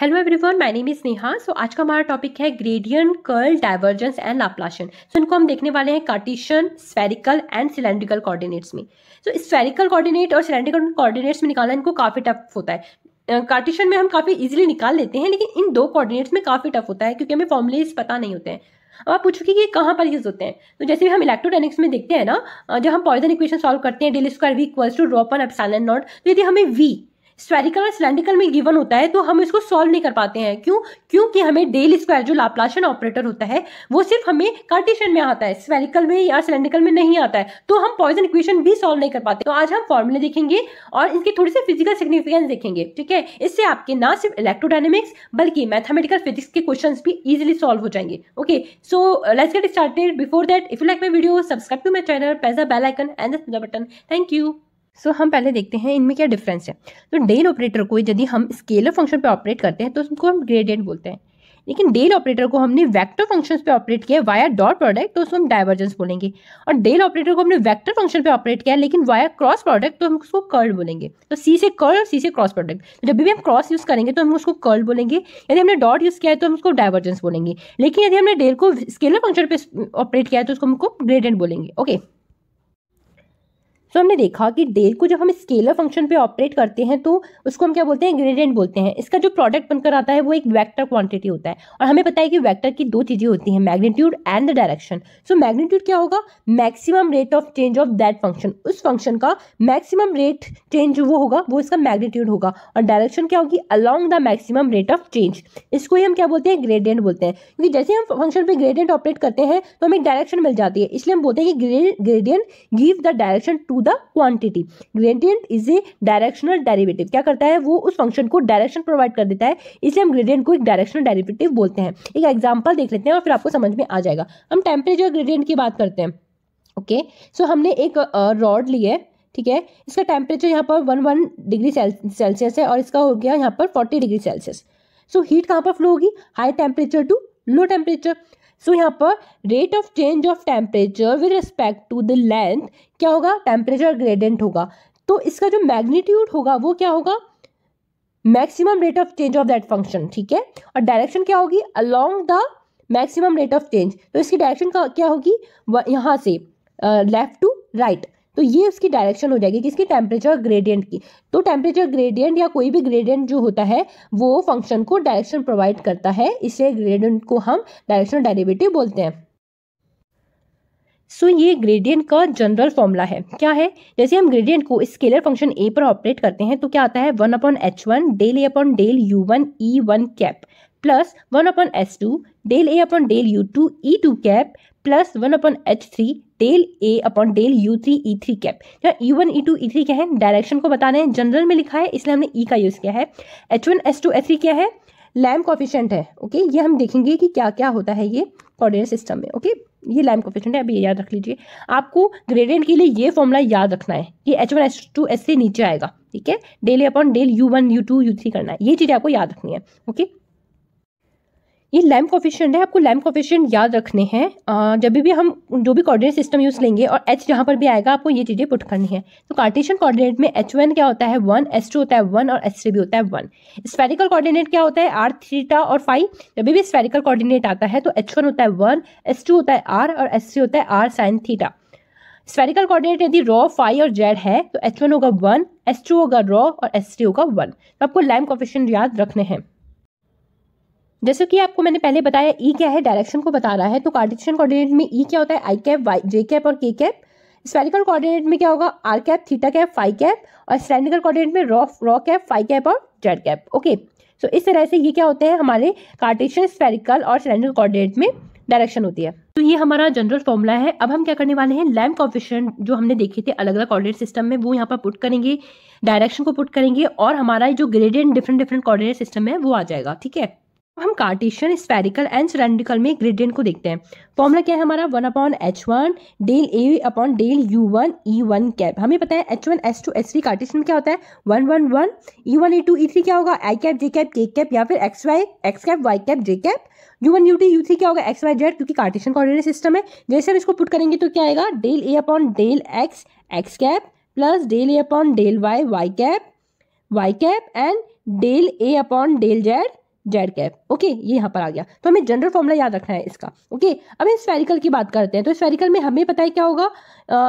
Hello everyone my name is Sneha so आज का हमारा टॉपिक है gradient curl divergence and Laplacian so इनको हम देखने वाले हैं Cartesian spherical and cylindrical coordinates में सो so, स्फेरिकल कोऑर्डिनेट और सिलेंड्रिकल कोऑर्डिनेट्स में निकालना इनको काफ़ी टफ होता है कार्टिशन में हम काफ़ी इजिली निकाल लेते हैं लेकिन इन दो कॉर्डिनेट्स में काफ़ी टफ होता है क्योंकि हमें फॉर्मुलेज पता नहीं होते हैं अब आप पूछो कि ये कहाँ पर यूज होते हैं तो जैसे हम इलेक्ट्रोडाइनिक्स में देखते हैं ना जब हम पॉइजन इक्वेशन सॉल्व करते हैं del square v equals to ड्रॉपन ऑन नॉट तो यदि हमें वी स्वेरिकल और सिलेंडिकल में गिवन होता है तो हम इसको सॉल्व नहीं कर पाते हैं क्यों क्योंकि हमें डेल स्क्वायर जो लाप्लाशन ऑपरेटर होता है वो सिर्फ हमें कार्टेशियन में आता है स्वेरिकल में या सिलेंडिकल में नहीं आता है तो हम पॉइजन इक्वेशन भी सॉल्व नहीं कर पाते तो आज हम फॉर्मूले देखेंगे और इनके थोड़ी सी फिजिकल सिग्निफिकेंस देखेंगे ठीक है इससे आपके ना सिर्फ इलेक्ट्रोडाइनमिक्स बल्कि मैथमेटिकल फिजिक्स के क्वेश्चन भी ईजिली सॉल्व हो जाएंगे okay so let's get started before that if you like my video subscribe to my channel press the bell icon and the button thank you so so, हम पहले देखते हैं इनमें क्या डिफरेंस है तो डेल ऑपरेटर को यदि हम स्केलर फंक्शन पे ऑपरेट करते हैं तो उसको हम ग्रेडियंट बोलते हैं लेकिन डेल ऑपरेटर को हमने वेक्टर फंक्शंस पे ऑपरेट किया वाया डॉट प्रोडक्ट तो उसको हम डाइवर्जेंस बोलेंगे और डेल ऑपरेटर को हमने वेक्टर फंक्शन पे ऑपरेट किया लेकिन वाया क्रॉस प्रोडक्ट तो हम उसको कर्ल बोलेंगे तो सी से कर्ल और सी से क्रॉस प्रोडक्ट तो जब भी हम क्रॉस यूज़ करेंगे तो हम उसको कर्ल बोलेंगे यदि हमने डॉट यूज़ किया है तो हम उसको डाइवर्जेंस बोलेंगे लेकिन यदि हमने डेल को स्केलर फंक्शन पर ऑपरेट किया है तो उसको हमको ग्रेडेंट बोलेंगे ओके okay. सो हमने देखा कि डेल को जब हम स्केलर फंक्शन पे ऑपरेट करते हैं तो उसको हम क्या बोलते हैं ग्रेडियंट बोलते हैं इसका जो प्रोडक्ट बनकर आता है वो एक वैक्टर क्वांटिटी होता है और हमें पता है कि वैक्टर की दो चीज़ें होती हैं magnitude and the direction so magnitude क्या होगा maximum rate of change of that function उस फंक्शन का मैक्सिमम रेट चेंज वो होगा वो इसका मैग्नीट्यूड होगा और डायरेक्शन क्या होगी along the maximum rate of change इसको ही हम क्या बोलते हैं ग्रेडियंट बोलते हैं क्योंकि जैसे हम फंक्शन पर ग्रेडियंट ऑपरेट करते हैं तो हमें डायरेक्शन मिल जाती है इसलिए हम बोलते हैं कि gradient give the direction to the quantity gradient is a directional derivative क्या करता है वो उस फंक्शन को डायरेक्शन प्रोवाइड कर देता है इसलिए हम ग्रेडियंट को एक डायरेक्शनल डेरिवेटिव बोलते हैं एक एग्जाम्पल देख लेते हैं और फिर आपको समझ में आ जाएगा हम टेम्परेचर ग्रेडियंट की बात करते हैं ओके okay? सो so, हमने एक रॉड uh, ली है ठीक है इसका टेम्परेचर यहाँ पर वन वन डिग्री सेल्सियस है और इसका हो गया यहाँ पर forty degree Celsius so heat कहाँ पर फ्लो होगी high temperature to low temperature so यहाँ पर rate of change of temperature with respect to the length क्या होगा टेम्परेचर ग्रेडेंट होगा तो इसका जो मैग्नीट्यूड होगा वो क्या होगा maximum rate of change of that function ठीक है और डायरेक्शन क्या होगी along the maximum rate of change तो इसकी डायरेक्शन क्या होगी यहाँ से लेफ्ट टू राइट तो ये उसकी डायरेक्शन हो जाएगी किसकी टेम्परेचर ग्रेडियंट की तो टेम्परेचर ग्रेडियंट या कोई भी ग्रेडियंट जो होता है वो फंक्शन को डायरेक्शन प्रोवाइड करता है इसे ग्रेडियंट को हम डायरेक्शनल डेरिवेटिव बोलते हैं सो so, ये ग्रेडियंट का जनरल फॉर्मूला है क्या है जैसे हम ग्रेडियंट को स्केलर फंक्शन ए पर ऑपरेट करते हैं तो क्या आता है one upon H one del A upon del you one E one cap plus one upon s two del A upon del you two e two cap plus one upon h three del A upon del you three e three cap यहाँ e one ई two ई three क्या है direction को बताने हैं general में लिखा है इसलिए हमने ई e का यूज़ किया है H one S two S three क्या है लैम कॉफिशेंट है ओके ये हम देखेंगे कि क्या क्या होता है ये कॉर्डिनेट सिस्टम में ओके ये लैम कॉफिशेंट है अभी याद रख लीजिए आपको ग्रेडियंट के लिए ये फॉर्मूला याद रखना है कि H one S two s से नीचे आएगा ठीक है del upon del you one you two you three करना है ये चीज़ आपको याद रखनी है ओके ये लैम कोफिशियंट है आपको लैम कोफिशियंट याद रखने हैं जब भी हम जो भी कोऑर्डिनेट सिस्टम यूज़ लेंगे और एच जहाँ पर भी आएगा आपको ये चीज़ें पुट करनी है तो कार्टेशियन कोऑर्डिनेट में एच वन क्या होता है वन एस टू होता है वन और एस थ्री भी होता है वन स्फेरिकल कॉर्डिनेट क्या होता है आर थीटा और फाइव जब भी स्फेरिकल कॉर्डिनेट आता है तो एच वन होता है वन एस टू होता है आर और एस थ्री होता है R sine theta spherical coordinate यदि रॉ फाई और जेड है तो एच वन होगा वन एस टू होगा रॉ और एस थ्री होगा वन तो आपको लैम कोफिशियंट याद रखने हैं जैसे कि आपको मैंने पहले बताया ई e क्या है डायरेक्शन को बता रहा है तो कार्टिशन कोऑर्डिनेट में ई e क्या होता है I cap Y J cap और के कैप स्पेरिकल कोऑर्डिनेट में क्या होगा R cap theta cap phi cap और स्टैंडिकल कोऑर्डिनेट में rho rho cap phi cap और जेड कैप ओके सो इस तरह से ये क्या होते हैं हमारे कार्टिशियन स्पेरिकल और स्टैंडिकल कोऑर्डिनेट में डायरेक्शन होती है तो ये हमारा जनरल फॉर्मूला है अब हम क्या करने वाले हैं लैम्प कॉम्पिशन जो हमने देखे थे अलग अलग कोऑर्डिनेट सिस्टम में वो यहाँ पर पुट करेंगे डायरेक्शन को पुट करेंगे और हमारा जो gradient different different coordinate system है वो आ जाएगा ठीक है हम कार्टेशियन स्पेरिकल एंड सिलेंड्रिकल में ग्रेडियंट को देखते हैं फॉर्मूला क्या है हमारा one upon H one del A upon del you one E one cap हमें पता है H one H two H three Cartesian में क्या होता है वन वन वन ई वन ई टू ई थ्री क्या होगा I cap J cap K cap या फिर X Y X cap Y cap J cap U one you two you three क्या होगा एक्स वाई जेड क्योंकि कार्टेशियन कोऑर्डिनेट सिस्टम है जैसे हम इसको पुट करेंगे तो क्या आएगा del A upon del X X cap plus del A upon del Y Y cap Y cap and del A upon del Z Z cap okay ये यहाँ पर आ गया तो हमें जनरल फॉर्मूला याद रखना है इसका ओके अब हम स्फेरिकल की बात करते हैं तो स्फेरिकल में हमें पता है क्या होगा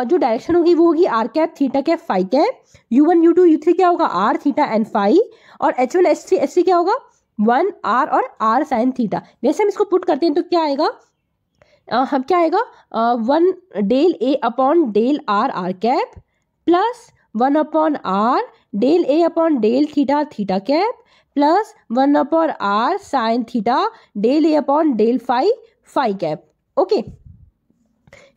जो डायरेक्शन होगी वो होगी R cap theta cap five cap U one you two you three क्या होगा आर थीटा एंड फाइव और H one H three H three क्या होगा वन आर और आर साइन थीटा जैसे हम इसको पुट करते हैं तो क्या आएगा आ, हम क्या आएगा वन डेल ए upon del R R cap plus one upon R del ए upon del theta theta cap plus one upon R sine theta del ए upon del phi phi cap okay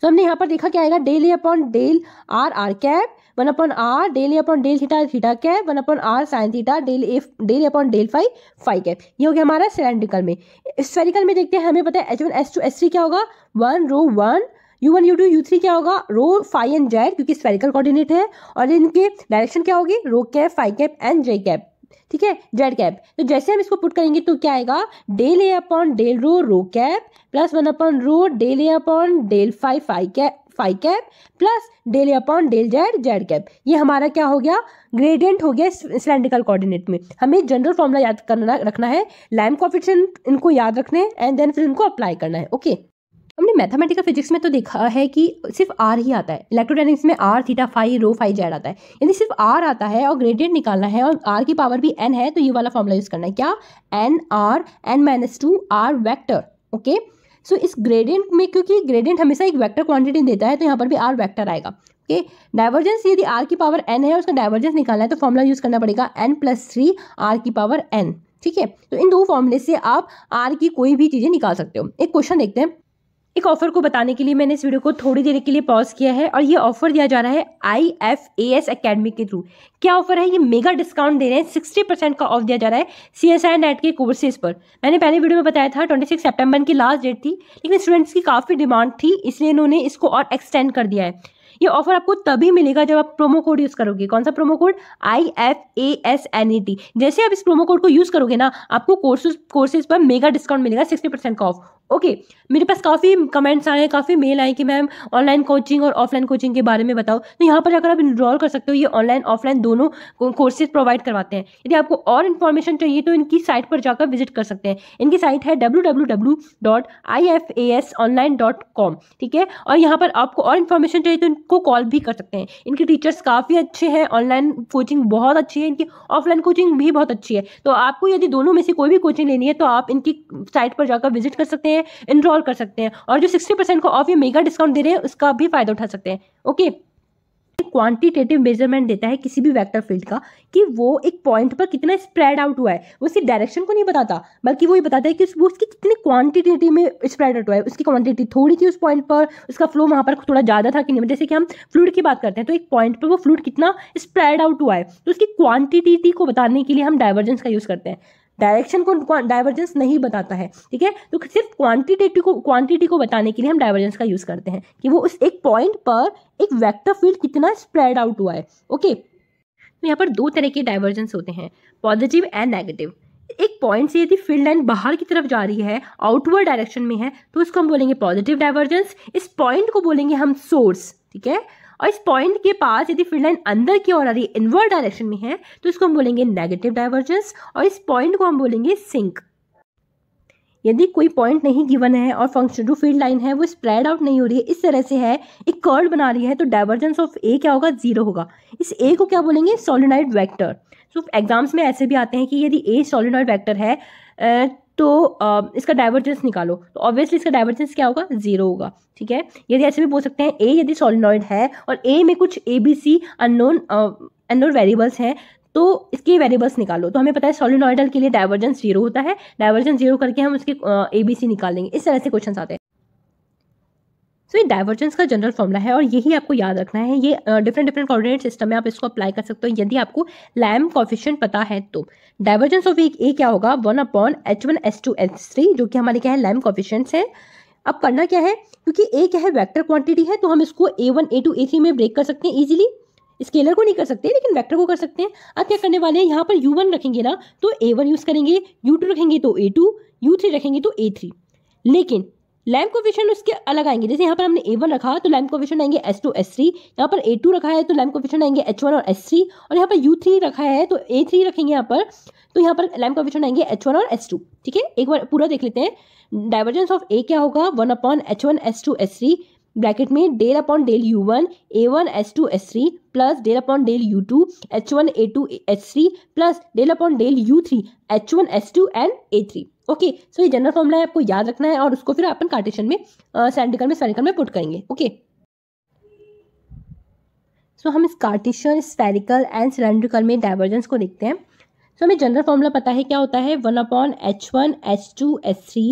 तो हमने यहाँ पर देखा क्या आएगा del A upon del R R cap one upon R del A upon del theta theta cap one upon R sine theta del A del upon del phi phi cap ये हो गया हमारा सिलेंड्रिकल में spherical में देखते हैं हमें पता है H one S two S three क्या होगा one rho one U one you two you three क्या होगा रो फाइव एंड जेड क्योंकि स्फेरिकल कोऑर्डिनेट है और इनके डायरेक्शन क्या होगी rho cap five cap and J cap ठीक है जेड कैप तो जैसे हम इसको पुट करेंगे तो क्या आएगा डेल ए upon del rho rho cap plus one upon rho del ए upon del phi phi cap five cap plus del upon del Z Z cap ये हमारा क्या हो गया ग्रेडियंट हो गया सिलेंड्रिकल कोऑर्डिनेट में हमें जनरल फॉर्मूला याद करना रखना है लैम कॉफिशन इनको याद रखने एंड देन फिर इनको अप्लाई करना है ओके okay? हमने मैथमेटिकल फिजिक्स में तो देखा है कि सिर्फ आर ही आता है इलेक्ट्रोडाइनिक्स में R theta phi rho five Z आता है यदि सिर्फ आर आता है और ग्रेडियंट निकालना है और आर की पावर भी एन है तो ये वाला फॉर्मूला यूज़ करना है क्या N R N minus two R vector okay so इस ग्रेडियंट में क्योंकि ग्रेडियंट हमेशा एक वैक्टर क्वान्टिटी देता है तो यहाँ पर भी आर वैक्टर आएगा ओके डाइवर्जेंस यदि आर की पावर एन है और उसका डाइवर्जेंस निकालना है तो फॉर्मूला यूज़ करना पड़ेगा एन प्लस थ्री आर की पावर एन ठीक है तो इन दो फॉर्मूले से आप आर की कोई भी चीज़ें निकाल सकते हो एक क्वेश्चन देखते हैं एक ऑफर को बताने के लिए मैंने इस वीडियो को थोड़ी देर के लिए पॉज किया है और ये ऑफर दिया जा रहा है I F A S academy के थ्रू क्या ऑफर है ये मेगा डिस्काउंट दे रहे हैं सिक्सटी परसेंट का ऑफ दिया जा रहा है सी एस आई नेट के कोर्सेज पर मैंने पहले वीडियो में बताया था ट्वेंटी सिक्स सेप्टेम्बर की लास्ट डेट थी लेकिन स्टूडेंट्स की काफ़ी डिमांड थी इसलिए इन्होंने इसको और एक्सटेंड कर दिया है ये ऑफर आपको तभी मिलेगा जब आप प्रोमो कोड यूज़ करोगे कौन सा promo code I F A S N E T जैसे आप इस प्रोमो कोड को यूज़ करोगे ना आपको कोर्सेज कोर्सेज पर मेगा डिस्काउंट मिलेगा सिक्सटी परसेंट का ऑफ ओके मेरे पास काफ़ी कमेंट्स आए हैं काफ़ी मेल आए कि मैम ऑनलाइन कोचिंग और ऑफलाइन कोचिंग के बारे में बताओ तो यहाँ पर जाकर आप इनरोल कर सकते हो ये ऑनलाइन ऑफलाइन दोनों कोर्सेज प्रोवाइड करवाते हैं यदि आपको और इन्फॉर्मेशन चाहिए तो इनकी साइट पर जाकर विजिट कर सकते हैं इनकी साइट है डब्ल्यू ठीक है और यहाँ पर आपको और इन्फॉर्मेशन चाहिए तो को कॉल भी कर सकते हैं इनके टीचर्स काफ़ी अच्छे हैं ऑनलाइन कोचिंग बहुत अच्छी है इनकी ऑफलाइन कोचिंग भी बहुत अच्छी है तो आपको यदि दोनों में से कोई भी कोचिंग लेनी है तो आप इनकी साइट पर जाकर विजिट कर सकते हैं इनरोल कर सकते हैं और जो सिक्सटी परसेंट को ऑफ ये मेगा डिस्काउंट दे रहे हैं उसका भी फ़ायदा उठा सकते हैं ओके क्वांटिटेटिव मेजरमेंट देता है किसी भी वेक्टर फील्ड का कि वो एक पॉइंट पर कितना स्प्रेड आउट हुआ है वो उसकी डायरेक्शन को नहीं बताता बल्कि वो ये बताता है कि वो उसकी कितनी क्वांटिटेटिव में स्प्रेड आउट हुआ है उसकी क्वांटिटी थोड़ी थी उस पॉइंट पर उसका फ्लो वहाँ पर थोड़ा ज़्यादा था कि नहीं जैसे कि हम फ्लूड की बात करते हैं तो एक पॉइंट पर वो फ्लूड कितना स्प्रेड आउट हुआ है तो उसकी क्वांटिटी को बताने के लिए हम डाइवर्जेंस का यूज़ करते हैं डायरेक्शन को डाइवर्जेंस नहीं बताता है ठीक है तो सिर्फ क्वांटिटेटिव को क्वांटिटी को बताने के लिए हम डाइवर्जेंस का यूज़ करते हैं कि वो उस एक पॉइंट पर एक वैक्टर फील्ड कितना स्प्रेड आउट हुआ है ओके तो यहाँ पर दो तरह के डाइवर्जेंस होते हैं पॉजिटिव एंड नेगेटिव एक पॉइंट से यदि फील्ड लाइन बाहर की तरफ जा रही है आउटवर्ड डायरेक्शन में है तो उसको हम बोलेंगे पॉजिटिव डाइवर्जेंस इस पॉइंट को बोलेंगे हम सोर्स ठीक है और इस पॉइंट के पास यदि फील्ड लाइन अंदर की ओर आ रही है इनवर्ड डायरेक्शन में है तो इसको हम बोलेंगे नेगेटिव डाइवर्जेंस और इस पॉइंट को हम बोलेंगे सिंक यदि कोई पॉइंट नहीं गिवन है और फंक्शन जो फील्ड लाइन है वो स्प्रेड आउट नहीं हो रही है इस तरह से है एक कर्ड बना रही है तो डाइवर्जेंस ऑफ ए क्या होगा जीरो होगा इस ए को क्या बोलेंगे सोलिनाइड वैक्टर सो एग्जाम्स में ऐसे भी आते हैं कि यदि ए सोलिनाइड वैक्टर है तो इसका डाइवर्जेंस निकालो तो ऑब्वियसली इसका डाइवर्जेंस क्या होगा जीरो होगा ठीक है यदि ऐसे भी बोल सकते हैं ए यदि सोलिनॉइड है और ए में कुछ A B C unknown unknown variables हैं तो इसके वेरिएबल्स निकालो तो हमें पता है सोलिनॉइडल के लिए डाइवर्जेंस जीरो होता है डाइवर्जेंस जीरो करके हम उसके ए बी सी निकाल लेंगे इस तरह से क्वेश्चन आते हैं सो ये डाइवर्जेंस का जनरल फॉर्मूला है और यही आपको याद रखना है ये डिफरेंट डिफरेंट कोऑर्डिनेट सिस्टम में आप इसको अप्लाई कर सकते हो यदि आपको लैम कॉफिशियंट पता है तो डाइवर्जेंस ऑफ ए क्या होगा one upon H one H two H three जो कि हमारे क्या है लैम कॉफिशियंट्स हैं अब करना क्या है क्योंकि ए क्या है वैक्टर क्वांटिटी है तो हम इसको A one A two A three में ब्रेक कर सकते हैं ईजिली स्केलर को नहीं कर सकते लेकिन वेक्टर को कर सकते हैं आप क्या करने वाले हैं यहाँ पर यू वन रखेंगे ना तो ए वन यूज़ करेंगे यू टू रखेंगे तो ए टू यू थ्री रखेंगे तो ए थ्री लेकिन लैम्प कोफिशन उसके अलग आएंगे जैसे यहाँ पर हमने ए वन रखा तो लैम्प कोफिशन आएंगे एस टू एस थ्री यहाँ पर ए टू रखा है तो लैम्प कोफिशन आएंगे एच वन और एस थ्री और यहाँ पर यू थ्री रखा है तो ए थ्री रखेंगे यहाँ पर तो यहाँ पर लैम्प कोफिशन आएंगे एच वन और एस टू ठीक है एक बार पूरा देख लेते हैं डाइवर्जेंस ऑफ ए क्या होगा one upon H one S two S three bracket में del upon del you one A one S two S three plus del upon del you two H one A two H three plus del upon del you three H one S two and A three okay so ये general formula है आपको याद रखना है और उसको फिर अपन Cartesian में सैंडिकल में स्पेरिकल में पुट करेंगे ओके सो हम इस कार्टेशन स्पेरिकल एंड सिलेंड्रिकल में डाइवर्जेंस को देखते हैं सो हमें जनरल फॉर्मूला पता है क्या होता है one upon H one H two S three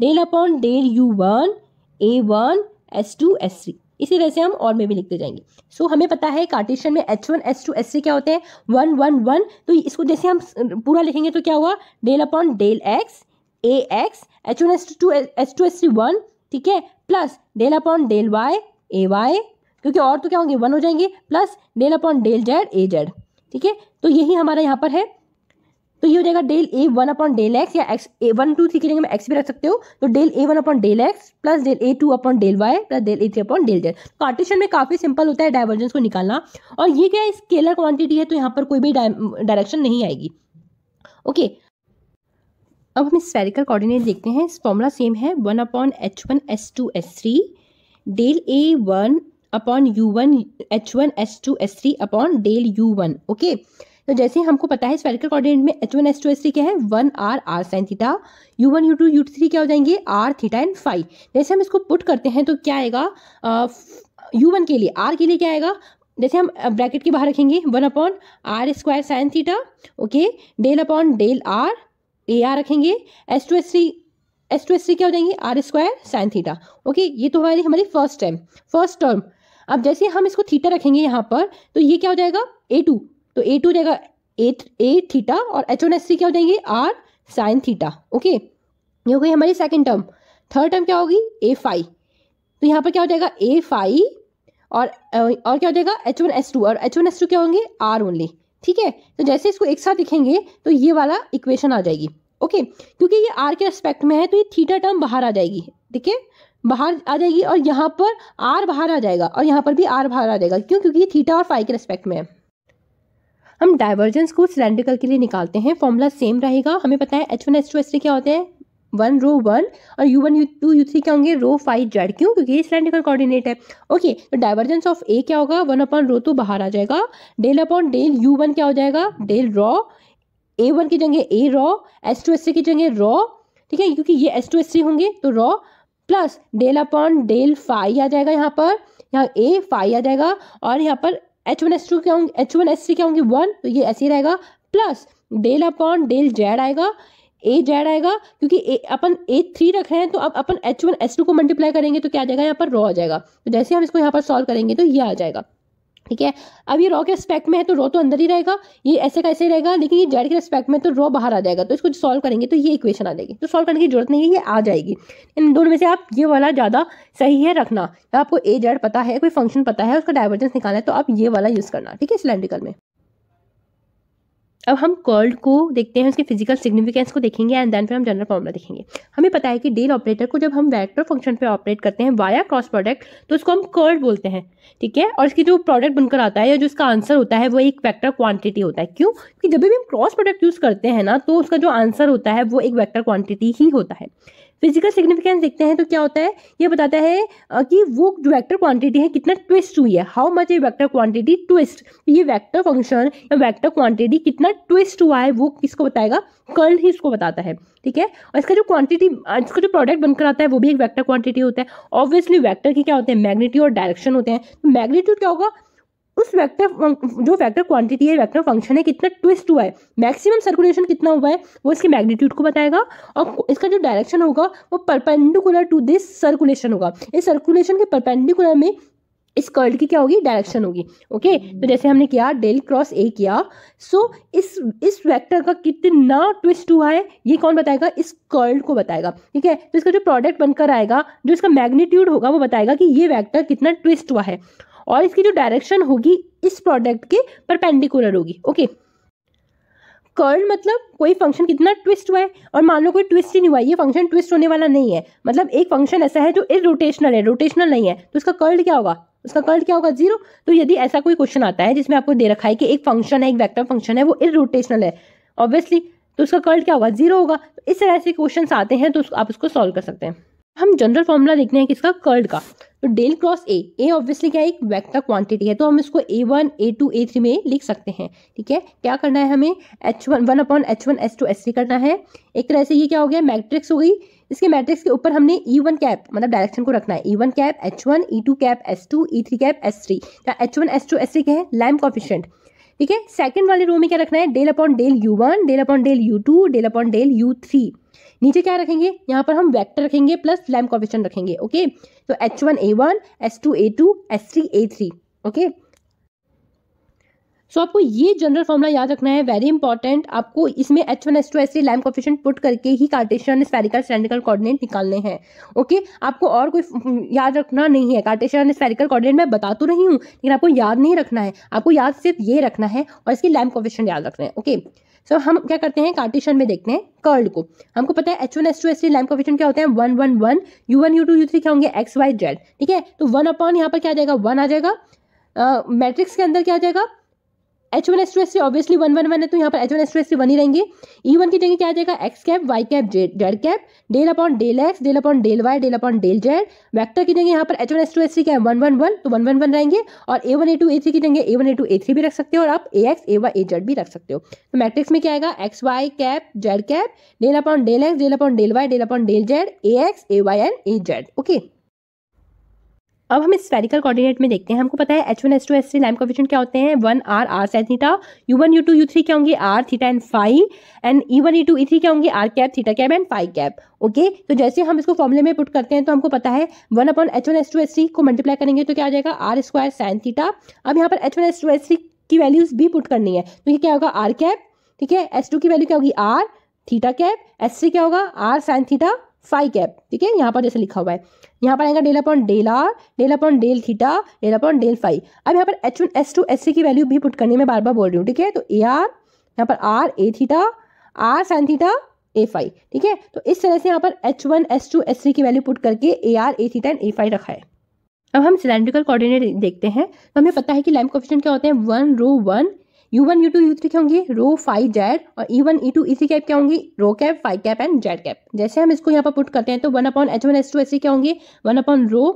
del upon del you one A one H two S three इसी तरह से हम और में भी लिखते जाएंगे सो so, हमें पता है कार्टेशियन में H one S two S three क्या होते हैं वन वन वन तो इसको जैसे हम पूरा लिखेंगे तो क्या हुआ del upon del X A X H one S two S two S three one ठीक है plus del upon del Y A Y क्योंकि और तो क्या होंगे वन हो जाएंगे plus del upon del Z A Z ठीक है तो यही हमारा यहाँ पर है तो ये हो जाएगा del A one upon del X या X A one two three की जगह में एक्स भी रख सकते हो तो del A one upon del X plus del A two upon del Y plus del A three upon del Z तो कार्टेशन में काफी सिंपल होता है डायवर्जेंस को निकालना और ये क्या है स्केलर क्वांटिटी है तो यहाँ पर कोई भी डायरेक्शन नहीं आएगी ओके अब हम स्फेरिकल कोऑर्डिनेट देखते हैं फॉर्मूला सेम है one upon H one S two S three del A one upon U one H one S two S three upon del you one okay तो जैसे हमको पता है स्फेरिकल कॉर्डिनेट में H one S two S three क्या है one R R sine theta U one you two you three क्या हो जाएंगे आर थीटा एंड फाइव जैसे हम इसको पुट करते हैं तो क्या आएगा यू वन के लिए आर के लिए क्या आएगा जैसे हम ब्रैकेट के बाहर रखेंगे one upon R square sine theta okay del upon del R A R रखेंगे S two S three S two S three क्या हो जाएंगे R square sine theta okay ये तो हमारी हमारी फर्स्ट टर्म फर्स्ट टर्म अब जैसे हम इसको थीटा रखेंगे यहाँ पर तो ये क्या हो जाएगा ए टू तो एट हो जाएगा एट ए थीटा और एच ओन एस थ्री क्या हो जाएंगे आर साइन थीटा ओके ये हो गई हमारी सेकेंड टर्म थर्ड टर्म क्या होगी ए फाइव तो यहाँ पर क्या हो जाएगा ए फाइव और और क्या हो जाएगा एच वन एस टू और एच वन एस टू क्या होंगे आर ओनली ठीक है तो जैसे इसको एक साथ लिखेंगे तो ये वाला इक्वेशन आ जाएगी ओके क्योंकि ये आर के रेस्पेक्ट में है तो ये थीटा टर्म बाहर आ जाएगी ठीक है बाहर आ जाएगी और यहाँ पर आर बाहर आ जाएगा और यहाँ पर भी आर बाहर आ जाएगा क्यों क्योंकि ये थीटा और फाइव के रेस्पेक्ट में है हम डाइवर्जेंस को सिलेंड्रिकल के लिए निकालते हैं फॉर्मूला सेम रहेगा हमें पता है H one H two H three क्या होते हैं वन रो वन और U one you two you three क्या होंगे रो फाइव जेड क्यों क्योंकि ये सिलेंड्रिकल कोऑर्डिनेट है ओके तो डाइवर्जेंस ऑफ ए क्या होगा वन अपॉन रो तो बाहर आ जाएगा del upon del you one क्या हो जाएगा डेल रॉ ए वन की जगह A rho S two S three की जगह रॉ ठीक है क्योंकि ये एस टू एस थ्री होंगे तो rho plus del upon del phi आ जाएगा यहाँ पर यहाँ ए फाइव आ जाएगा और यहाँ पर एच वन एस टू क्या होंगे एच वन एस थ्री क्या होंगे वन तो ये ऐसे ही रहेगा plus del upon del Z आएगा ए जेड आएगा क्योंकि अपन ए थ्री रख रहे हैं तो अब अपन एच वन एस टू को मल्टीप्लाई करेंगे तो क्या आ जाएगा यहाँ पर रॉ आ जाएगा तो जैसे हम इसको यहाँ पर सॉल्व करेंगे तो ये आ जाएगा ठीक है अब ये रॉ के रेस्पेक्ट में है तो रॉ तो अंदर ही रहेगा ये ऐसे कैसे रहेगा लेकिन ये जेड के रेस्पेक्ट में तो रॉ बाहर आ जाएगा तो इसको सॉल्व करेंगे तो ये इक्वेशन आ जाएगी तो सॉल्व करने की जरूरत नहीं है ये आ जाएगी इन दोनों में से आप ये वाला ज़्यादा सही है रखना आपको ए जेड पता है कोई फंक्शन पता है उसका डाइवर्जेंस निकालना है तो आप ये वाला यूज़ करना ठीक है सिलेंड्रिकल में अब हम कर्ल को देखते हैं उसके फिजिकल सिग्निफिकेंस को देखेंगे एंड देन फिर हम जनरल फॉर्मूला देखेंगे हमें पता है कि डेल ऑपरेटर को जब हम वेक्टर फंक्शन पे ऑपरेट करते हैं वाया क्रॉस प्रोडक्ट तो उसको हम कर्ल बोलते हैं ठीक है और इसकी जो प्रोडक्ट बनकर आता है या जो उसका आंसर होता है वो एक वैक्टर क्वांटिटी होता है क्यों क्योंकि जब भी हम क्रॉस प्रोडक्ट यूज़ करते हैं ना तो उसका जो आंसर होता है वो एक वैक्टर क्वांटिटी ही होता है फिजिकल सिग्निफिकेंस देखते हैं तो क्या होता है ये बताता है कि वो जो वैक्टर क्वांटिटी है कितना ट्विस्ट हुई है how much a vector quantity twist ये वैक्टर फंक्शन या वैक्टर क्वांटिटी कितना ट्विस्ट हुआ है वो किसको बताएगा कर्ल ही इसको बताता है ठीक है और इसका जो क्वांटिटी इसका जो प्रोडक्ट बनकर आता है वो भी एक वैक्टर क्वांटिटी होता है ऑब्वियसली वैक्टर के क्या होते हैं मैग्नेटी और डायरेक्शन होते हैं तो मैग्नीट्यूड क्या होगा उस वेक्टर जो वेक्टर क्वांटिटी है वेक्टर फंक्शन है कितना ट्विस्ट हुआ है मैक्सिमम सर्कुलेशन कितना हुआ है वो इसके मैग्नीट्यूड को बताएगा और इसका जो डायरेक्शन होगा वो परपेंडिकुलर टू दिस सर्कुलेशन होगा इस सर्कुलेशन के परपेंडिकुलर में इस कर्ल की क्या होगी डायरेक्शन होगी ओके तो जैसे हमने किया डेल क्रॉस ए किया सो इस इस वेक्टर का कितना ट्विस्ट हुआ है ये कौन बताएगा इस कर्ल को बताएगा ठीक है तो इसका जो प्रोडक्ट बनकर आएगा जो इसका मैग्नीट्यूड होगा वो बताएगा कि ये वेक्टर कितना ट्विस्ट हुआ है और इसकी जो डायरेक्शन होगी इस प्रोडक्ट के परपेंडिकुलर होगी ओके कर्ल मतलब कोई फंक्शन कितना ट्विस्ट हुआ है और मान लो कोई ट्विस्ट ही नहीं हुआ ये फंक्शन ट्विस्ट होने वाला नहीं है मतलब एक फंक्शन ऐसा है जो इ रोटेशनल है रोटेशनल नहीं है तो उसका कर्ल क्या होगा उसका कर्ल क्या होगा जीरो तो यदि ऐसा कोई क्वेश्चन आता है जिसमें आपको दे रखा है कि एक फंक्शन है एक वैक्टर फंक्शन है वो इोटेशनल रोटेशनल है ऑब्वियसली तो उसका कर्ल क्या होगा जीरो होगा तो इस तरह से क्वेश्चन आते हैं तो आप उसको सॉल्व कर सकते हैं हम जनरल फॉर्मूला देखते हैं किसका कर्ल का तो del cross A uh obviously क्या है एक वेक्टर क्वांटिटी है तो हम इसको A one A two A three में लिख सकते हैं ठीक है क्या करना है हमें H one one upon H one H two H three करना है एक तरह से ये क्या हो गया मैट्रिक्स हो गई इसके मैट्रिक्स के ऊपर हमने ई वन कैप मतलब डायरेक्शन को रखना है E one cap H one ई टू कैप एस टू ई थ्री कैप एस थ्री या H one S two S three क्या है लैम कॉफिशेंट ठीक है सेकंड वाले रो में क्या रखना है del upon del you one del upon del you two del upon del you three नीचे क्या रखेंगे यहाँ पर हम वैक्टर रखेंगे प्लस लैम कॉफिशन रखेंगे ओके तो H one A one S two A two S three A three okay so आपको ये जनरल फॉर्मूला याद रखना है वेरी इंपॉर्टेंट आपको इसमें H one S two S three Lamé coefficient put करके ही कार्टेशियन स्पेरिकल स्टैंडिकल कोऑर्डिनेट निकालने हैं ओके आपको और कोई याद रखना नहीं है कार्टेशियन स्पेरिकल कोऑर्डिनेट मैं बता तो रही हूँ लेकिन आपको याद नहीं रखना है आपको याद सिर्फ ये रखना है और इसकी लैम कॉफिशन याद रखना है ओके okay? सो so, हम क्या करते हैं कार्टिशन में देखते हैं कर्ल को हमको पता है H one S two S three line coefficient क्या होते हैं one one one U one you two you three क्या होंगे एक्स वाई जेड ठीक है तो वन अपॉन यहाँ पर क्या आ जाएगा वन आ जाएगा मैट्रिक्स uh, के अंदर क्या आ जाएगा H one S two S C obviously one one one है तो यहाँ पर H one S two S C one ही रहेंगे ई वन की जगह क्या आ जाएगा X cap Y cap Z cap del upon del X del upon del Y del upon del Z vector की जगह यहाँ पर H one S two S C क्या है वन वन वन तो वन वन वन रहेंगे और A one A two A three की जगह A one A two A three भी रख सकते हो और आप A X A Y A Z भी रख सकते हो तो मैट्रिक्स में क्या आएगा X Y cap Z cap del upon del X del upon del Y del upon del Z A X A Y and A Z okay अब हम स्पेरिकल कोऑर्डिनेट में देखते हैं हमको पता है H one S two S three Lamé का क्या होते हैं one R R sine theta U one you two you three क्या होंगे R theta and five and E one E two E three क्या होंगे R cap theta cap and five cap okay तो जैसे हम इसको फॉर्मुले में पुट करते हैं तो हमको पता है one upon H one S two S three को मल्टीप्लाई करेंगे तो क्या आ जाएगा आर स्क्वायर साइन थीटा अब यहाँ पर H one S two S three की वैल्यूज भी पुट करनी है तो ये क्या होगा आर कैप ठीक है एस टू की वैल्यू क्या होगी R theta cap S three क्या होगा R sine theta five cap ठीक है यहाँ पर जैसे लिखा हुआ है यहाँ पर आएगा del upon del R del upon del theta del upon del five अब यहाँ पर H one S two S C की वैल्यू भी पुट करने में बार बार बोल रही हूँ ठीक है तो ए आर यहाँ पर R A theta R sine theta A five ठीक है तो इस तरह से यहाँ पर H one S two S C की वैल्यू पुट करके A R A theta and A five रखा है अब हम सिलेंड्रिकल कोऑर्डिनेट देखते हैं तो हमें पता है कि लैम्प कोफिशिएंट क्या होते हैं one rho one U one you two you three क्या होंगे रो फाइव जेड और ई वन ई टू ई थ्री कैप क्या होंगी rho cap five cap and Z cap जैसे हम इसको यहाँ पर पुट करते हैं तो one upon H one S two H three क्या होंगे वन अपॉन रो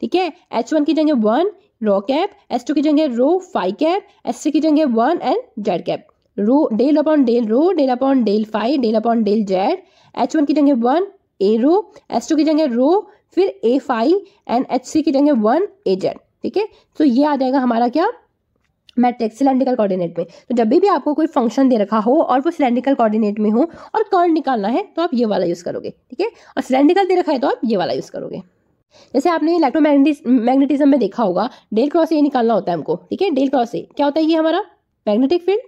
ठीक है एच वन की जगह one rho cap S two की जगह rho five cap S three की जगह one and Z cap rho del upon del rho del upon del five del upon del Z H one की जगह one A rho S two की जगह rho फिर A five and H C की जगह one ए Z ठीक है तो ये आ जाएगा हमारा क्या मैट्रिक्स सिलेंड्रिकल कोऑर्डिनेट में तो जब भी आपको कोई फंक्शन दे रखा हो और वो सिलेंड्रिकल कोऑर्डिनेट में हो और कर्ल निकालना है तो आप ये वाला यूज़ करोगे ठीक है और सिलेंड्रिकल दे रखा है तो आप ये वाला यूज़ करोगे जैसे आपने इलेक्ट्रोमैग्नेटिज्म में देखा होगा डेल क्रॉस ए निकालना होता है हमको ठीक है डेल क्रॉस ए क्या होता है ये हमारा मैग्नेटिक फील्ड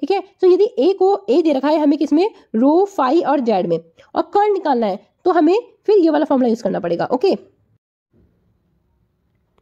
ठीक है तो यदि ए को ए दे रखा है हमें किसमें रो फाई और जेड में और कर्ल निकालना है तो हमें फिर ये वाला फॉर्मूला यूज़ करना पड़ेगा ओके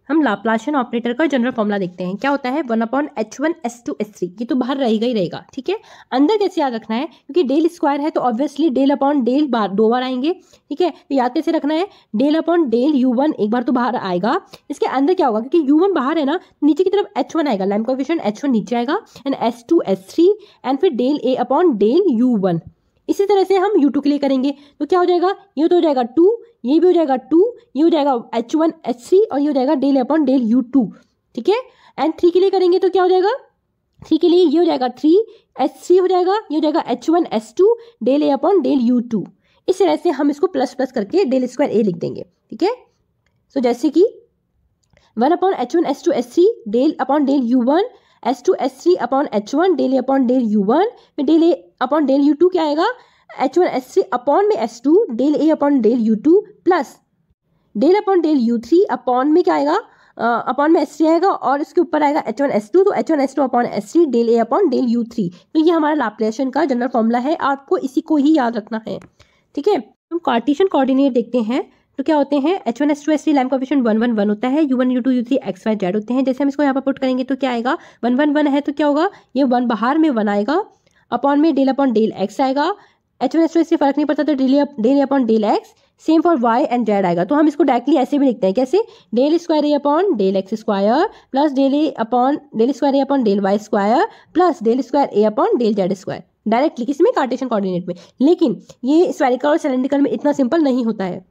हम लाप्लाशन ऑपरेटर का जनरल फॉर्मूला देखते हैं क्या होता है one upon H one S two S three ये तो बाहर रहेगा ही रहेगा ठीक है अंदर कैसे याद रखना है क्योंकि डेल स्क्वायर है तो ऑब्वियसली डेल अपॉन डेल बार दो बार आएंगे ठीक है तो याद कैसे रखना है del upon del you one एक बार तो बाहर आएगा इसके अंदर क्या होगा क्योंकि यू वन बाहर है ना नीचे की तरफ एच वन आएगा लैम कोफिशियंट एच वन नीचे आएगा and S two S three and फिर del A upon del you one इसी तरह से हम यू टू के लिए करेंगे तो क्या हो जाएगा ये तो हो जाएगा टू ये भी हो जाएगा टू ये हो जाएगा एच वन एच थ्री और ये हो जाएगा del upon del you two ठीक है एंड थ्री के लिए करेंगे तो क्या हो जाएगा थ्री के लिए ये हो जाएगा थ्री एच थ्री हो जाएगा ये हो जाएगा H one H two del A upon del you two इस तरह से हम इसको प्लस प्लस करके डेल स्क्वायर ए लिख देंगे ठीक है सो जैसे कि one upon H one S two S three del upon del you one S two S three upon H one del upon del you one में del A upon del you two क्या आएगा H one S three upon में S two del A upon del you two plus del upon del you three upon में क्या आएगा upon में S three आएगा और इसके ऊपर आएगा एच वन एस टू तो H one S two upon S three del A upon del you three तो ये हमारा लाप्लेशन का जनरल फॉर्मूला है आपको इसी को ही याद रखना है ठीक है हम कार्टिशन कोऑर्डिनेट देखते हैं तो क्या होते हैं H one S two S three Lamé coefficient one one one होता है U one you two you three X Y Z होते हैं जैसे हम इसको यहाँ पर पुट करेंगे तो क्या आएगा वन वन वन है तो क्या होगा ये वन बाहर में वन आएगा अपॉन में डेल अपॉन डेल एक्स आएगा एच वन एच टू इससे फर्क नहीं पड़ता तो del del upon del X same for Y and Z आएगा तो हम इसको डायरेक्टली ऐसे भी लिखते हैं कैसे del square A upon del X square plus del upon del square A upon del Y square plus del square A upon del Z square directly किस में कार्टेशन कोऑर्डिनेट में लेकिन ये स्फेरिकल और सिलेंड्रिकल में इतना सिंपल नहीं होता है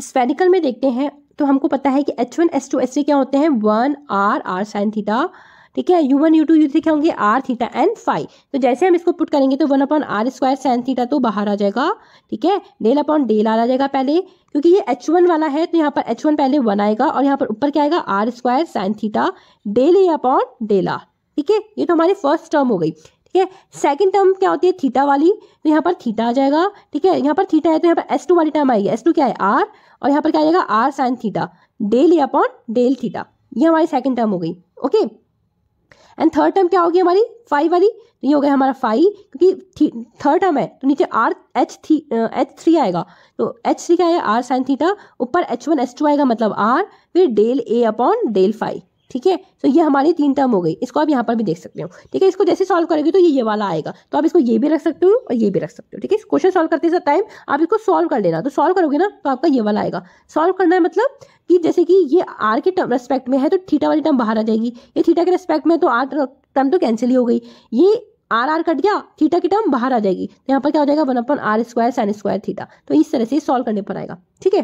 स्फेरिकल में देखते हैं तो हमको पता है कि H one S two S three क्या होते हैं one R R sine theta ठीक है U one you two you three क्या होंगे आर थीटा एंड फाइव तो जैसे हम इसको पुट करेंगे तो one upon R square sine theta तो बाहर आ जाएगा ठीक है डेल अपॉन डेल आर आ जाएगा पहले क्योंकि ये एच वन वाला है तो यहाँ पर एच वन पहले वन आएगा और यहाँ पर ऊपर क्या आएगा R square sine theta del ए अपॉन डेल आर ठीक है ये तो हमारी फर्स्ट टर्म हो गई ठीक है सेकेंड टर्म क्या होती है थीटा वाली तो यहाँ पर थीटा आ जाएगा ठीक है यहाँ पर थीटा है तो यहाँ पर एस टू वाली टर्म आएगी एस टू क्या है आर और यहाँ पर क्या आएगा R sine theta del upon del theta ये हमारी सेकंड टर्म हो गई ओके एंड थर्ड टर्म क्या होगी हमारी फाइव वाली तो ये हो गया हमारा फाइव क्योंकि थर्ड टर्म है तो नीचे आर एच थी एच थ्री आएगा तो एच थ्री क्या है आर साइन थीटा ऊपर एच वन एच टू आएगा मतलब आर फिर डेल ए अपॉन डेल फाइव ठीक है तो ये हमारी तीन टर्म हो गई इसको आप यहाँ पर भी देख सकते हो ठीक है इसको जैसे सॉल्व करेंगे तो ये ये वाला आएगा तो आप इसको ये भी रख सकते हो और ये भी रख सकते हो ठीक है क्वेश्चन सॉल्व करते टाइम आप इसको सॉल्व कर लेना तो सॉल्व करोगे ना तो आपका ये वाला आएगा सॉल्व करना है मतलब कि जैसे कि ये आर के रेस्पेक्ट में है तो थीटा वाली टर्म बाहर आ जाएगी ये थीटा के रेस्पेक्ट में तो आर टर्म तो कैंसिल ही हो गई ये आर आर कट गया थीटा की टर्म बाहर आ जाएगी तो यहाँ पर क्या हो जाएगा one upon R square sine square theta तो इस तरह से सॉल्व करने पर आएगा ठीक है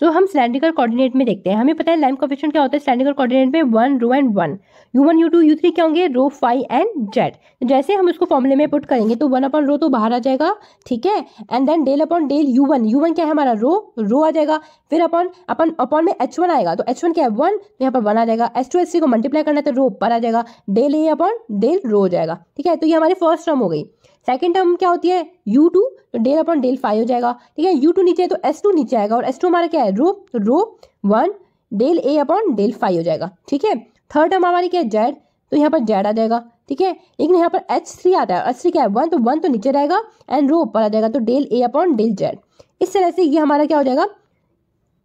सो so, हम सिलेंडिकल कोऑर्डिनेट में देखते हैं हमें पता है लाइम कोफिशियंट क्या होता है सिलेंडिकल कोऑर्डिनेट में one rho and one U one you two you three क्या होंगे रो फाइव एंड जेड जैसे हम उसको फॉर्मूले में पुट करेंगे तो वन अपॉन रो तो बाहर आ जाएगा ठीक है and then del upon del you one U one क्या है हमारा रो रो आ जाएगा फिर अपॉन अपन अपॉन में एच वन आएगा तो एच वन क्या है वन तो यहाँ पर वन आ जाएगा एच टू एच थ्री को मल्टीप्लाई करना है तो रो ऊपर आ जाएगा डेल ए अपॉन डेल रो हो जाएगा ठीक है तो ये हमारी फर्स्ट टर्म हो गई सेकेंड टर्म क्या होती है यू टू तो डेल अपॉन डेल फाइव हो जाएगा ठीक है यू टू नीचे है तो एस टू नीचे आएगा और एस टू हमारा क्या है रो तो रो वन डेल ए अपॉन डेल फाइव हो जाएगा ठीक है थर्ड टर्म हमारी क्या है जेड तो यहाँ पर जेड आ जाएगा ठीक है लेकिन यहाँ पर एच थ्री आता है एच थ्री क्या है वन तो वन तो नीचे रहेगा एंड रो ऊपर आ जाएगा तो डेल ए अपॉन डेल जेड इस तरह से ये हमारा क्या हो जाएगा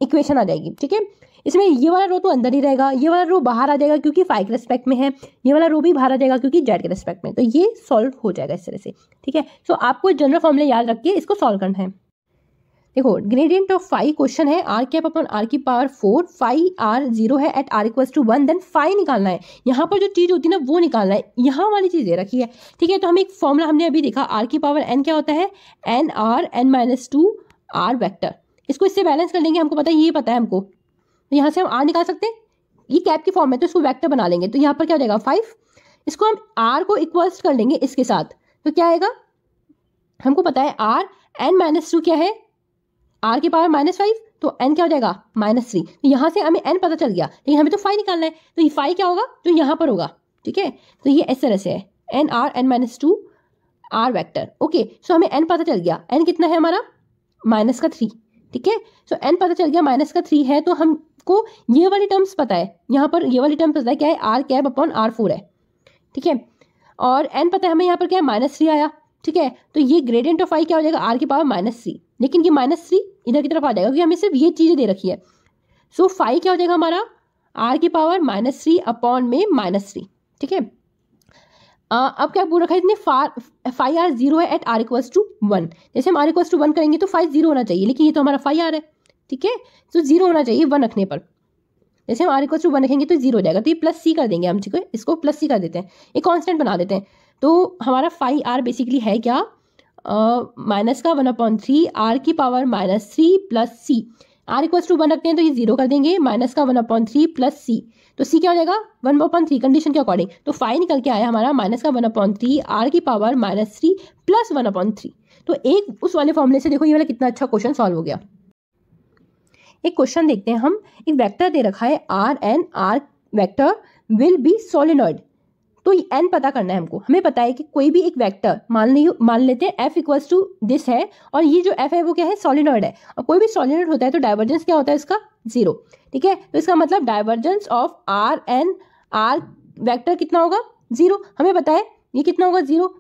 इक्वेशन आ जाएगी ठीक है इसमें ये वाला रो तो अंदर ही रहेगा ये वाला रो बाहर आ जाएगा क्योंकि फाइव के रेस्पेक्ट में है ये वाला रो भी बाहर आ जाएगा क्योंकि जेड के रेस्पेक्ट में तो ये सॉल्व हो जाएगा इस तरह से ठीक है सो आपको जनरल फॉर्मूला याद रख के इसको सॉल्व करना है देखो ग्रेडियंट ऑफ फाइव क्वेश्चन है आर कैप अपन आर की power four five R zero है at R equal to one then five निकालना है यहाँ पर जो चीज़ होती है ना वो निकालना है यहाँ वाली चीज़ दे रखी है ठीक है तो हम एक फॉर्मूला हमने अभी देखा आर की पावर एन क्या होता है N R N minus two R vector इसको इससे बैलेंस कर लेंगे हमको पता है ये पता है हमको तो यहाँ से हम आर निकाल सकते हैं ये कैप की फॉर्म है तो इसको वैक्टर बना लेंगे तो यहाँ पर क्या हो जाएगा फाइव इसको हम आर को इक्वल्स कर लेंगे इसके साथ तो क्या आएगा हमको पता है आर एन माइनस टू क्या है आर के पावर माइनस फाइव तो एन क्या हो जाएगा माइनस थ्री तो यहाँ से हमें एन पता चल गया लेकिन हमें तो फाइव निकालना है तो ये फाइव क्या होगा जो तो यहाँ पर होगा ठीक है तो ये इस तरह से है N R N minus two R vector okay so हमें एन पता चल गया एन कितना है हमारा माइनस का थ्री ठीक है सो एन पता चल गया माइनस का थ्री है तो हम आपको ये वाली टर्म्स पता है यहाँ पर ये वाली टर्म्स पता है क्या है R cap upon R four है ठीक है और एन पता है हमें यहाँ पर क्या है माइनस थ्री आया ठीक है तो ये ग्रेडियंट ऑफ आई क्या हो जाएगा आर के पावर माइनस थ्री लेकिन ये माइनस थ्री इधर की तरफ आ जाएगा क्योंकि हमें सिर्फ ये चीज़ें दे रखी है सो फाइव क्या हो जाएगा हमारा आर की पावर माइनस थ्री अपॉन में माइनस थ्री ठीक है अब क्या बोल रखा है इतने फार फाइव आर जीरो है at R equals to one जैसे हम आर इक्वल्स टू वन करेंगे तो फाइव जीरो होना चाहिए लेकिन ये तो हमारा फाइव आर है ठीक है तो जीरो होना चाहिए वन रखने पर जैसे हम आर इक्वल टू वन रखेंगे तो जीरो हो जाएगा तो ये प्लस सी कर देंगे हम ठीक है इसको प्लस सी कर देते हैं ये कॉन्स्टेंट बना देते हैं तो हमारा फाइव आर बेसिकली है क्या माइनस uh, का वन अपॉइंट थ्री आर की power minus three plus C R equal to one रखते हैं तो ये जीरो कर देंगे माइनस का one upon three plus C तो सी क्या हो जाएगा वन अपॉइंट थ्री कंडीशन के अकॉर्डिंग तो फाइव निकल के आया हमारा माइनस का वन अपॉइंट थ्री आर की power minus three plus one upon three तो एक उस वाले फॉर्मूले से देखो ये वाला कितना अच्छा क्वेश्चन सॉल्व हो गया एक क्वेश्चन देखते हैं हम एक वेक्टर दे रखा है R N R vector will be solenoid तो ये एन पता करना है हमको हमें पता है कि कोई भी एक वेक्टर मान ली मान लेते हैं एफ इक्वल्स टू दिस है और ये जो एफ है वो क्या है सॉलिनॉइड है और कोई भी सॉलिनॉइड होता है तो डाइवर्जेंस क्या होता है इसका जीरो ठीक है तो इसका मतलब divergence of R N R vector कितना होगा जीरो हमें पता है ये कितना होगा जीरो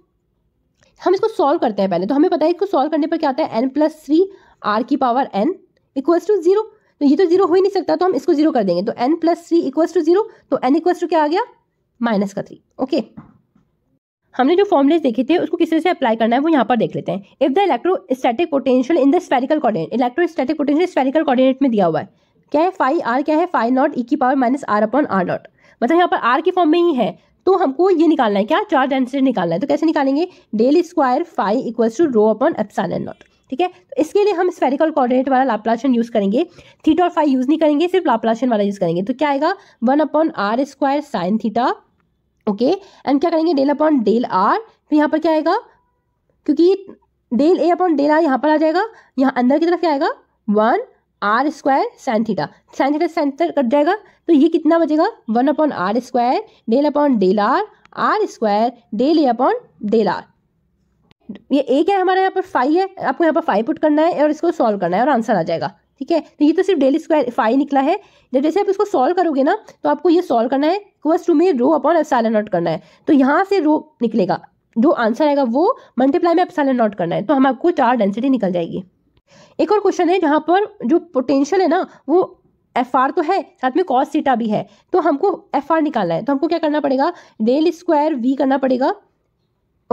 हम इसको सॉल्व करते हैं पहले तो हमें पता है इसको सॉल्व करने पर क्या आता है एन प्लस थ्री आर की power N equals to zero तो ये तो जीरो हो ही नहीं सकता तो हम इसको जीरो कर देंगे तो N plus three equals to zero तो एन इक्वल्स टू क्या आ गया माइनस का थ्री ओके हमने जो फॉर्मुलेज देखे थे उसको किस तरह से अप्लाई करना है वो यहाँ पर देख लेते हैं if the electrostatic potential in the spherical coordinate static potential spherical coordinate में दिया हुआ है क्या है फाइव आर क्या है फाइव नॉट ई की power minus R upon R naught मतलब यहाँ पर आर के फॉर्म में ही है तो हमको ये निकालना है क्या चार्ज डेंसिटी निकालना है तो कैसे निकालेंगे del square five equals to rho upon epsilon naught ठीक है तो इसके लिए हम स्फेरिकल कॉर्डिनेट वाला लाप्लाशन यूज़ करेंगे थीटा और फाइव यूज़ नहीं करेंगे सिर्फ लाप्लाशन वाला यूज़ करेंगे तो क्या आएगा one upon R square sine theta okay and क्या करेंगे डेल अपॉन डेल आर फिर यहाँ पर क्या आएगा क्योंकि डेल ए अपॉन डेल आर यहाँ पर आ जाएगा यहाँ अंदर की तरफ क्या आएगा one R square sine theta sine theta centre cut जाएगा तो ये कितना बचेगा one upon R square del upon del R R square del ए अपॉन डेल आर ये ए क्या है हमारे यहाँ पर फाइव है आपको यहाँ पर फाइव पुट करना है और इसको सॉल्व करना है और आंसर आ जाएगा ठीक है तो ये तो सिर्फ डेली स्क्वायर फाइव निकला है जब जैसे आप इसको सॉल्व करोगे ना तो आपको ये सॉल्व करना है क्वस्ट टू में rho upon epsilon naught करना है तो यहाँ से रो निकलेगा जो आंसर आएगा वो मल्टीप्लाई में एफ साल नॉट करना है तो हम आपको चार डेंसिटी निकल जाएगी एक और क्वेश्चन है जहाँ पर जो पोटेंशियल है ना वो एफ आर तो है साथ में कॉस सीटा भी है तो हमको एफ आर निकालना है तो हमको क्या करना पड़ेगा डेल स्क्वायर वी करना पड़ेगा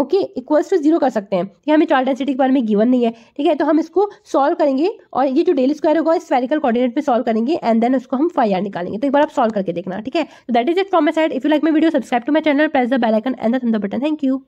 ओके इक्वल्स टू जीरो कर सकते हैं ठीक है हमें चार्ज डेंसिटी के बारे में गिवन नहीं है ठीक है तो हम इसको सॉल्व करेंगे और ये जो डेली स्क्वायर होगा स्फेरिकल कोऑर्डिनेट पे सॉल्व करेंगे एंड देन उसको हम फाइव आर निकालेंगे तो एक बार आप सॉल्व करके देखना ठीक है तो that is it from my side if you like my video subscribe to my channel press the bell icon and the button thank you